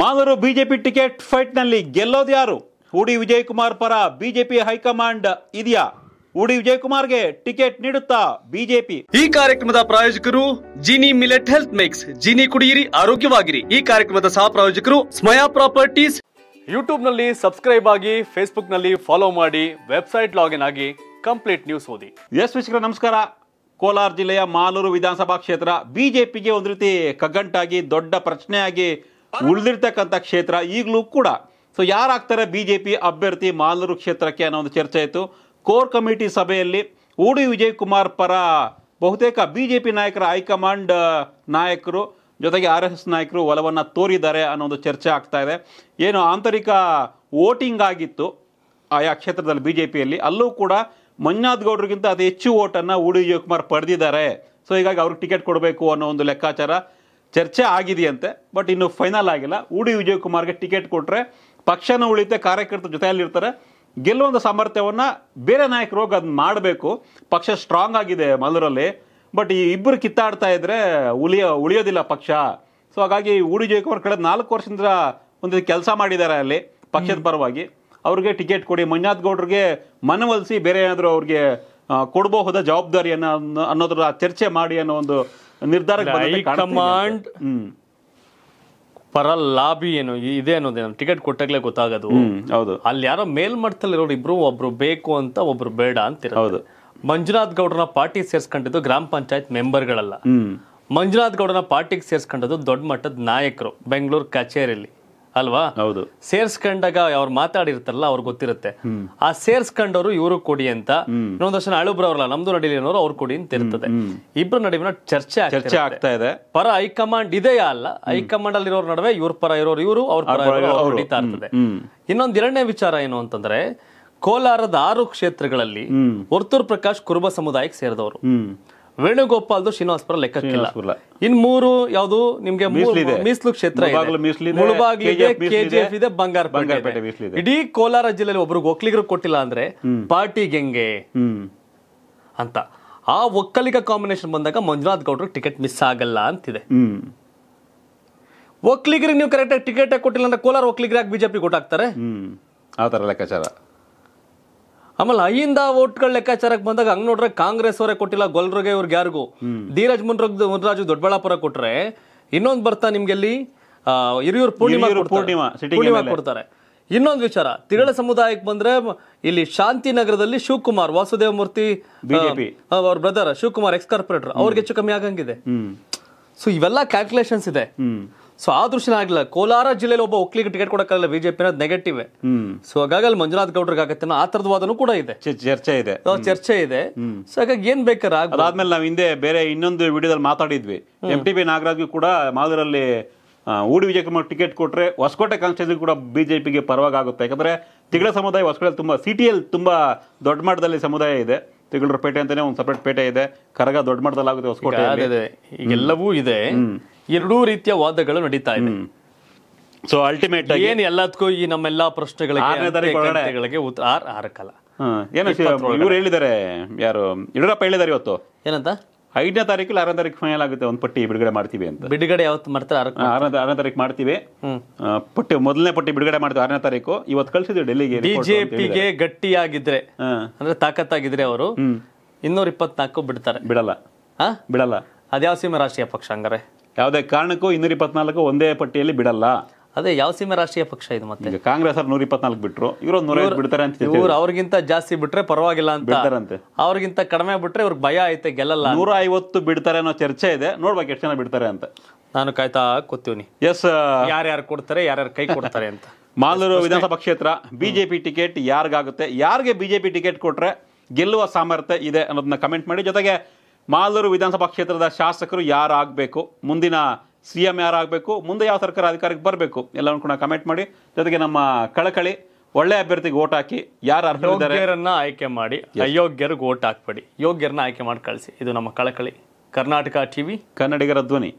Malur BJP ticket fight ನಲ್ಲಿ ಗೆಲ್ಲೋದು ಯಾರು ಉಡಿ ವಿಜಯಕುಮಾರ್ ಪರ ಬಿಜೆಪಿ ಹೈಕಮಾಂಡ್ ಇದೆಯಾ ಉಡಿ ಗೆ ಟಿಕೆಟ್ ನೀಡುತ್ತಾ ಬಿಜೆಪಿ ಈ ಕಾರ್ಯಕ್ರಮದ ಪ್ರಾಯೋಜಕರು Jini millet health mix Jini ಕುಡಿಯಿರಿ ಆರೋಗ್ಯವಾಗಿರಿ ಈ ಕಾರ್ಯಕ್ರಮದ ಸಹ ಪ್ರಾಯೋಜಕರು ಸ್ಮಯಾ ಪ್ರಾಪರ್ಟೀಸ್ ಯೂಟ್ಯೂಬ್ ನಲ್ಲಿ ಸಬ್ಸ್ಕ್ರೈಬ್ ಆಗಿ ಫೇಸ್ಬುಕ್ ನಲ್ಲಿ ಫಾಲೋ ಮಾಡಿ ವೆಬ್ಸೈಟ್ ಲಾಗಿನ್ ಆಗಿ ಕಂಪ್ಲೀಟ್ ನ್ಯೂಸ್ ಓದಿ ಎಸ್ ವೀಕ್ಷಕರ ನಮಸ್ಕಾರ ಕೋಲಾರ ಜಿಲ್ಲೆಯ ಮಾಲೂರು ವಿಧಾನಸಭಾ ಕ್ಷೇತ್ರ ಬಿಜೆಪಿಗೆ ಒಂದು ರೀತಿ ಕಗ್ಗಂಟಾಗಿ ದೊಡ್ಡ ಪ್ರಶ್ನೆಯಾಗಿ ಉಳಿದಿರ್ತಕ್ಕಂಥ ಕ್ಷೇತ್ರ ಈಗಲೂ ಕೂಡ ಸೊ ಯಾರಾಗ್ತಾರೆ ಬಿ ಜೆ ಪಿ ಅಭ್ಯರ್ಥಿ ಮಾಲೂರು ಕ್ಷೇತ್ರಕ್ಕೆ ಅನ್ನೋ ಒಂದು ಚರ್ಚೆ ಆಯಿತು ಕೋರ್ ಕಮಿಟಿ ಸಭೆಯಲ್ಲಿ ಉಡಿ ವಿಜಯ್ ಕುಮಾರ್ ಪರ ಬಹುತೇಕ ಬಿ ಜೆ ಪಿ ನಾಯಕರ ಹೈಕಮಾಂಡ್ ನಾಯಕರು ಜೊತೆಗೆ ಆರ್ ಎಸ್ ಎಸ್ ನಾಯಕರು ಒಲವನ್ನು ತೋರಿದ್ದಾರೆ ಅನ್ನೋ ಒಂದು ಚರ್ಚೆ ಆಗ್ತಾ ಇದೆ ಏನು ಆಂತರಿಕ ವೋಟಿಂಗ್ ಆಗಿತ್ತು ಆಯಾ ಕ್ಷೇತ್ರದಲ್ಲಿ ಬಿ ಜೆ ಪಿಯಲ್ಲಿ ಅಲ್ಲೂ ಕೂಡ ಮಂಜುನಾಥ್ ಗೌಡ್ರಿಗಿಂತ ಅದು ಹೆಚ್ಚು ಓಟನ್ನು ಉಡಿ ಕುಮಾರ್ ಪಡೆದಿದ್ದಾರೆ ಸೊ ಹೀಗಾಗಿ ಅವ್ರಿಗೆ ಟಿಕೆಟ್ ಕೊಡಬೇಕು ಅನ್ನೋ ಒಂದು ಲೆಕ್ಕಾಚಾರ ಚರ್ಚೆ ಆಗಿದೆಯಂತೆ ಬಟ್ ಇನ್ನು ಫೈನಲ್ ಆಗಿಲ್ಲ ಉಡಿ ವಿಜಯಕುಮಾರ್ಗೆ ಟಿಕೆಟ್ ಕೊಟ್ಟರೆ ಪಕ್ಷನ ಉಳಿತೆ ಕಾರ್ಯಕರ್ತರ ಜೊತೆಯಲ್ಲಿರ್ತಾರೆ ಗೆಲ್ಲುವಂಥ ಸಾಮರ್ಥ್ಯವನ್ನು ಬೇರೆ ನಾಯಕರು ಹೋಗಿ ಅದನ್ನ ಮಾಡಬೇಕು ಪಕ್ಷ ಸ್ಟ್ರಾಂಗ್ ಆಗಿದೆ ಮಲ್ಲೂರಲ್ಲಿ ಬಟ್ ಈ ಇಬ್ಬರು ಕಿತ್ತಾಡ್ತಾ ಇದ್ರೆ ಉಳಿಯ ಉಳಿಯೋದಿಲ್ಲ ಪಕ್ಷ ಸೊ ಹಾಗಾಗಿ ಉಡಿ ವಿಜಯಕುಮಾರ್ ಕಳೆದ ನಾಲ್ಕು ವರ್ಷದಿಂದ ಒಂದು ಕೆಲಸ ಮಾಡಿದ್ದಾರೆ ಅಲ್ಲಿ ಪಕ್ಷದ ಪರವಾಗಿ ಅವ್ರಿಗೆ ಟಿಕೆಟ್ ಕೊಡಿ ಮಂಜುನಾಥ್ ಗೌಡ್ರಿಗೆ ಮನವೊಲಿಸಿ ಬೇರೆ ಏನಾದರೂ ಅವ್ರಿಗೆ ಕೊಡಬಹುದ ಜವಾಬ್ದಾರಿಯನ್ನು ಅನ್ನೋದ್ರ ಚರ್ಚೆ ಮಾಡಿ ಅನ್ನೋ ಒಂದು ನಿರ್ಧಾರ ಕಮಾಂಡ್ ಪರ ಲಾಬಿ ಏನು ಇದೆ ಅನ್ನೋದೇನು ಟಿಕೆಟ್ ಕೊಟ್ಟಾಗಲೇ ಗೊತ್ತಾಗೋದು ಹೌದು ಅಲ್ಲಿ ಯಾರೋ ಇರೋರು ಇಬ್ರು ಒಬ್ರು ಬೇಕು ಅಂತ ಒಬ್ರು ಬೇಡ ಅಂತಿರ ಹೌದು ಮಂಜುನಾಥ್ ಗೌಡ್ರನ್ನ ಪಾರ್ಟಿ ಸೇರ್ಸ್ಕೊಂಡಿದ್ದು ಗ್ರಾಮ ಪಂಚಾಯತ್ ಮೆಂಬರ್ಗಳಲ್ಲ ಮಂಜುನಾಥ್ ಗೌಡನ ಪಾರ್ಟಿಗೆ ಸೇರ್ಸ್ಕೊಂಡಿದ್ದು ದೊಡ್ಡ ಮಟ್ಟದ ನಾಯಕರು ಬೆಂಗಳೂರು ಕಚೇರಿಯಲ್ಲಿ ಅಲ್ವಾ ಹೌದು ಸೇರ್ಸ್ಕೊಂಡಾಗ ಅವ್ರು ಮಾತಾಡಿರ್ತಾರಲ್ಲ ಅವ್ರಿಗೆ ಗೊತ್ತಿರುತ್ತೆ ಆ ಸೇರ್ಸ್ಕೊಂಡವರು ಇವರು ಕೊಡಿ ಅಂತ ಇನ್ನೊಂದು ವರ್ಷ ಅಳುಬ್ರ ಅವ್ರಲ್ಲ ನಮ್ದು ನಡೀಲಿ ಅನ್ನೋರು ಅವ್ರು ಕೊಡಿ ಅಂತ ಇರ್ತದೆ ಇಬ್ರು ನಡುವಿನ ಚರ್ಚೆ ಚರ್ಚೆ ಆಗ್ತಾ ಇದೆ ಪರ ಹೈಕಮಾಂಡ್ ಇದೆಯಾ ಅಲ್ಲ ಹೈಕಮಾಂಡ್ ಇರೋರ ನಡುವೆ ಇವ್ರ ಪರ ಇರೋರು ಇವರು ಅವ್ರ ಪರ ಹೊಡಿತಾ ಇನ್ನೊಂದ್ ಎರಡನೇ ವಿಚಾರ ಏನು ಅಂತಂದ್ರೆ ಕೋಲಾರದ ಆರು ಕ್ಷೇತ್ರಗಳಲ್ಲಿ ವರ್ತೂರ್ ಪ್ರಕಾಶ್ ಕುರುಬ ಸಮುದಾಯಕ್ಕೆ ಸೇರಿದವರು ವೇಣುಗೋಪಾಲ್ದು ಶ್ರೀನಿವಾಸ್ಪುರ ಲೆಕ್ಕಕ್ಕಿಲ್ಲ ಇನ್ ಮೂರು ಯಾವುದು ನಿಮ್ಗೆ ಮೀಸಲು ಕ್ಷೇತ್ರ ಮುಳುಬಾಗ್ಲಿದೆ ಕೆಜಿಎಫ್ ಇದೆ ಬಂಗಾರ ಇಡೀ ಕೋಲಾರ ಜಿಲ್ಲೆಯಲ್ಲಿ ಒಬ್ರು ಒಕ್ಕಲಿಗರು ಕೊಟ್ಟಿಲ್ಲ ಅಂದ್ರೆ ಪಾರ್ಟಿ ಗೆಂಗೆ ಅಂತ ಆ ಒಕ್ಕಲಿಗ ಕಾಂಬಿನೇಷನ್ ಬಂದಾಗ ಮಂಜುನಾಥ್ ಗೌಡ್ರು ಟಿಕೆಟ್ ಮಿಸ್ ಆಗಲ್ಲ ಅಂತಿದೆ ಒಕ್ಕಲಿಗರಿಗೆ ನೀವು ಆಗಿ ಟಿಕೆಟ್ ಕೊಟ್ಟಿಲ್ಲ ಅಂದ್ರೆ ಕೋಲಾರ ಒಕ್ಕಲಿಗರಾಗಿ ಬಿಜೆಪಿ ಗೊತ್ತಾಗ್ತಾರೆ ಆತರ ಲೆಕ್ಕಾಚಾರ ಆಮೇಲೆ ಅಯ್ಯಿಂದ ಓಟ್ಗಳ ಲೆಕ್ಕಾಚಾರಕ್ಕೆ ಬಂದಾಗ ಹಂಗ್ ನೋಡ್ರೆ ಕಾಂಗ್ರೆಸ್ ಅವರೇ ಕೊಟ್ಟಿಲ್ಲ ಗೊಲ್ರಿಗೆ ಇವ್ರಿಗೆ ಯಾರಿಗೂ ಧೀರಜ್ ಮುನ್ರಗ್ ಮುನ್ರಾಜು ದೊಡ್ಡಬಳ್ಳಾಪುರ ಕೊಟ್ರೆ ಇನ್ನೊಂದ್ ಬರ್ತಾ ನಿಮ್ಗೆಲ್ಲಿ ಹಿರಿಯೂರು ಪೂರ್ಣಿಮಾ ಪೂರ್ಣಿಮಾ ಕೊಡ್ತಾರೆ ಇನ್ನೊಂದು ವಿಚಾರ ತಿರಳ ಸಮುದಾಯಕ್ಕೆ ಬಂದ್ರೆ ಇಲ್ಲಿ ಶಾಂತಿನಗರದಲ್ಲಿ ಶಿವಕುಮಾರ್ ವಾಸುದೇವ ಮೂರ್ತಿ ಅವ್ರ ಬ್ರದರ್ ಶಿವಕುಮಾರ್ ಎಕ್ಸ್ ಕಾರ್ಪೊರೇಟರ್ ಅವ್ರಿಗೆ ಹೆಚ್ಚು ಕಮ್ಮಿ ಆಗಂಗಿದೆ ಸೊ ಇವೆಲ್ಲ ಕ್ಯಾಲ್ಕುಲೇಷನ್ಸ್ ಇದೆ ಸೊ ಆ ದೃಶ್ಯನ ಆಗಿಲ್ಲ ಕೋಲಾರ ಜಿಲ್ಲೆಯಲ್ಲಿ ಒಬ್ಬ ಒಕ್ಕಲಿಗೆ ಟಿಕೆಟ್ ಕೊಡಕ್ಕಾಗಲ್ಲ ಬಿಜೆಪಿ ಅನ್ನೋದು ನೆಗೆಟಿವ್ ಸೊ ಹಾಗಾಗಿ ಮಂಜುನಾಥ್ ಆಗತ್ತೆ ಆ ತರದವಾದನು ಕೂಡ ಇದೆ ಚರ್ಚೆ ಇದೆ ಚರ್ಚೆ ಇದೆ ಸೊ ಹಾಗಾಗಿ ಏನ್ ಬೇಕಾದ್ರೆ ಅದಾದ್ಮೇಲೆ ನಾವು ಹಿಂದೆ ಬೇರೆ ಇನ್ನೊಂದು ವಿಡಿಯೋದಲ್ಲಿ ಮಾತಾಡಿದ್ವಿ ಎಂ ಟಿ ಬಿ ನಾಗರಾಜ್ಗೂ ಕೂಡ ಮಾಲೂರಲ್ಲಿ ಊಡಿ ಕುಮಾರ್ ಟಿಕೆಟ್ ಕೊಟ್ರೆ ಹೊಸಕೋಟೆ ಕಾನ್ಸ್ಟಿಟ್ಯೂನ್ಸಿ ಕೂಡ ಬಿಜೆಪಿಗೆ ಆಗುತ್ತೆ ಯಾಕಂದ್ರೆ ತಿಗಳ ಸಮುದಾಯ ಹೊಸಕೋಟೆ ಸಿಟಿ ಸಿಟಿಯಲ್ಲಿ ತುಂಬಾ ದೊಡ್ಡ ಮಟ್ಟದಲ್ಲಿ ಸಮುದಾಯ ಇದೆ ತಿಗಳರ ಪೇಟೆ ಅಂತಾನೆ ಒಂದು ಸಪ್ರೇಟ್ ಪೇಟೆ ಇದೆ ಕರಗ ದೊಡ್ಡ ಮಟ್ಟದಲ್ಲಿ ಆಗುತ್ತೆ ಹೊಸಕೋಟೆ ಎಲ್ಲವೂ ಇದೆ ಎರಡೂ ರೀತಿಯ ವಾದಗಳು ನಡೀತಾ ಇದೆ ಸೊ ಅಲ್ಟಿಮೇಟ್ ಏನ್ ಎಲ್ಲದಕ್ಕೂ ಈ ನಮ್ಮೆಲ್ಲ ಪ್ರಶ್ನೆಗಳಿಗೆ ಏನು ಇವ್ರು ಹೇಳಿದ್ದಾರೆ ಯಾರು ಯಡಿಯೂರಪ್ಪ ಹೇಳಿದ್ದಾರೆ ಇವತ್ತು ಏನಂತ ಐದನೇ ತಾರೀಕು ಆರನೇ ತಾರೀಕು ಫೈನಲ್ ಆಗುತ್ತೆ ಒಂದು ಪಟ್ಟಿ ಬಿಡುಗಡೆ ಮಾಡ್ತೀವಿ ಅಂತ ಬಿಡುಗಡೆ ಯಾವತ್ತು ಮಾಡ್ತಾರೆ ಆರನೇ ಆರನೇ ತಾರೀಕು ಮಾಡ್ತೀವಿ ಪಟ್ಟಿ ಮೊದಲನೇ ಪಟ್ಟಿ ಬಿಡುಗಡೆ ಮಾಡ್ತೀವಿ ಆರನೇ ತಾರೀಕು ಇವತ್ತು ಕಳಿಸಿದ್ವಿ ಡೆಲ್ಲಿಗೆ ಬಿಜೆಪಿಗೆ ಗಟ್ಟಿಯಾಗಿದ್ರೆ ಅಂದ್ರೆ ತಾಕತ್ತಾಗಿದ್ರೆ ಅವರು ಇನ್ನೂರ ಇಪ್ಪತ್ನಾಲ್ಕು ಬಿಡ್ತಾರೆ ಬಿಡಲ್ಲ ಬಿಡಲ್ಲ ಅದ್ಯಾವ ಸಿಂಹ ರಾಷ್ಟ್ರೀಯ ಪಕ್ಷ ಹಂಗಾರೆ ಯಾವುದೇ ಕಾರಣಕ್ಕೂ ಇನ್ನೂರ ಇಪ್ಪತ್ನಾಲ್ಕು ಒಂದೇ ಪಟ್ಟಿಯಲ್ಲಿ ಬಿಡಲ್ಲ ಅದೇ ಯಾವ ಸೀಮೆ ರಾಷ್ಟ್ರೀಯ ಪಕ್ಷ ಇದು ಮತ್ತೆ ಕಾಂಗ್ರೆಸ್ ಅವ್ರು ನೂರ ಇಪ್ಪತ್ನಾಲ್ಕು ಬಿಟ್ರು ಇವರು ನೂರ ಬಿಡ್ತಾರೆ ಅಂತ ಇವರು ಅವ್ರಿಗಿಂತ ಜಾಸ್ತಿ ಬಿಟ್ರೆ ಪರವಾಗಿಲ್ಲ ಅಂತ ಬಿಡ್ತಾರಂತೆ ಅವ್ರಿಗಿಂತ ಕಡಿಮೆ ಬಿಟ್ರೆ ಇವ್ರಿಗೆ ಭಯ ಐತೆ ಗೆಲ್ಲಲ್ಲ ನೂರ ಐವತ್ತು ಬಿಡ್ತಾರೆ ಅನ್ನೋ ಚರ್ಚೆ ಇದೆ ನೋಡ್ಬೇಕು ಎಷ್ಟು ಜನ ಬಿಡ್ತಾರೆ ಅಂತ ನಾನು ಕಾಯ್ತಾ ಕೂತೀವಿ ಎಸ್ ಯಾರ್ಯಾರು ಕೊಡ್ತಾರೆ ಯಾರ್ಯಾರು ಕೈ ಕೊಡ್ತಾರೆ ಅಂತ ಮಾಲೂರು ವಿಧಾನಸಭಾ ಕ್ಷೇತ್ರ ಬಿಜೆಪಿ ಟಿಕೆಟ್ ಯಾರಿಗಾಗುತ್ತೆ ಯಾರಿಗೆ ಬಿಜೆಪಿ ಟಿಕೆಟ್ ಕೊಟ್ರೆ ಗೆಲ್ಲುವ ಸಾಮರ್ಥ್ಯ ಇದೆ ಅನ್ನೋದನ್ನ ಕಮೆಂಟ್ ಮಾಡಿ ಜೊತೆಗೆ ಮಾಲೂರು ವಿಧಾನಸಭಾ ಕ್ಷೇತ್ರದ ಶಾಸಕರು ಯಾರಾಗಬೇಕು ಮುಂದಿನ ಸಿ ಎಂ ಯಾರಾಗಬೇಕು ಮುಂದೆ ಯಾವ ಸರ್ಕಾರ ಅಧಿಕಾರಕ್ಕೆ ಬರಬೇಕು ಎಲ್ಲವನ್ನು ಕೂಡ ಕಮೆಂಟ್ ಮಾಡಿ ಜೊತೆಗೆ ನಮ್ಮ ಕಳಕಳಿ ಒಳ್ಳೆ ಅಭ್ಯರ್ಥಿಗೆ ಓಟ್ ಹಾಕಿ ಯಾರು ಅರ್ಹರನ್ನ ಆಯ್ಕೆ ಮಾಡಿ ಅಯೋಗ್ಯರಿಗೆ ಓಟ್ ಹಾಕ್ಬೇಡಿ ಯೋಗ್ಯರನ್ನ ಆಯ್ಕೆ ಮಾಡಿ ಕಳಿಸಿ ಇದು ನಮ್ಮ ಕಳಕಳಿ ಕರ್ನಾಟಕ ಟಿವಿ ಕನ್ನಡಿಗರ ಧ್ವನಿ